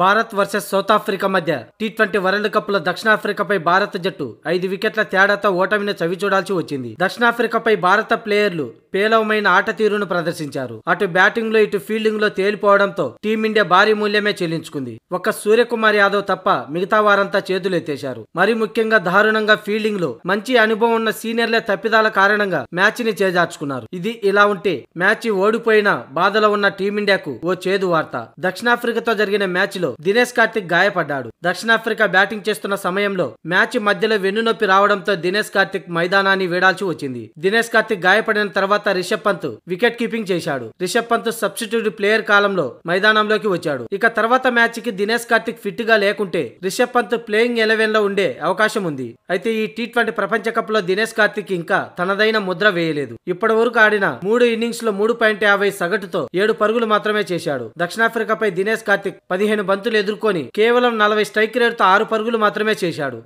Bharat versus South Africa మధ్య T twenty World Cup లో దక్షిణాఫ్రికాపై భారత జట్టు ఐదు వికెట్ల తేడాతో ఓటమిని చూడాల్సి వచ్చింది దక్షిణాఫ్రికాపై భారత ప్లేయర్లు పేలవమైన ఆట తీరును ప్రదర్శించారు అటు బ్యాటింగ్ లో ఇటు ఫీల్డింగ్ లో తేలిపోవడంతో టీమిండియా భారీ మూల్యమే చెల్లించుకుంది ఒక్క సూర్యకుమార్ యాదవ్ తప్ప మిగతా వారంతా చేతులెత్తేశారు మరి ముఖ్యంగా దారుణంగా ఫీల్డింగ్ లో మంచి అనుభవం ఉన్న సీనియర్లే తప్పిదాల కారణంగా మ్యాచ్ ని చేజార్చుకున్నారు ఇది ఇలా ఉంటే మ్యాచ్ ఓడిపోయినా బాధలో ఉన్న టీమిండియాకు ఓ చేదు వార్త దక్షిణాఫ్రికాతో జరిగిన మ్యాచ్ మ్యాచ్లో దినేష్ కార్తిక్ గాయపడ్డాడు దక్షిణాఫ్రికా బ్యాటింగ్ చేస్తున్న సమయంలో మ్యాచ్ మధ్యలో వెన్నునొప్పి రావడంతో దినేష్ కార్తిక్ మైదానాన్ని వేడాల్సి వచ్చింది దినేష్ కార్తిక్ గాయపడిన తర్వాత రిషబ్ పంత్ వికెట్ కీపింగ్ చేశాడు రిషబ్ పంత్ సబ్స్టిట్యూట్ ప్లేయర్ కాలంలో మైదానంలోకి వచ్చాడు ఇక తర్వాత మ్యాచ్ కి దినేష్ కార్తిక్ ఫిట్ గా లేకుంటే రిషబ్ పంత్ ప్లేయింగ్ ఎలెవెన్ లో ఉండే అవకాశం ఉంది అయితే ఈ టీ ట్వంటీ ప్రపంచ కప్ లో దినేష్ కార్తిక్ ఇంకా తనదైన ముద్ర వేయలేదు ఇప్పటి వరకు ఆడిన మూడు ఇన్నింగ్స్ లో మూడు పాయింట్ యాభై సగటుతో ఏడు పరుగులు మాత్రమే చేశాడు దక్షిణాఫ్రికాపై దినేష్ కార్తిక్ పదిహేను బంతులు ఎదుర్కొని కేవలం నలభై స్ట్రైక్ రేట్తో ఆరు పరుగులు మాత్రమే చేశాడు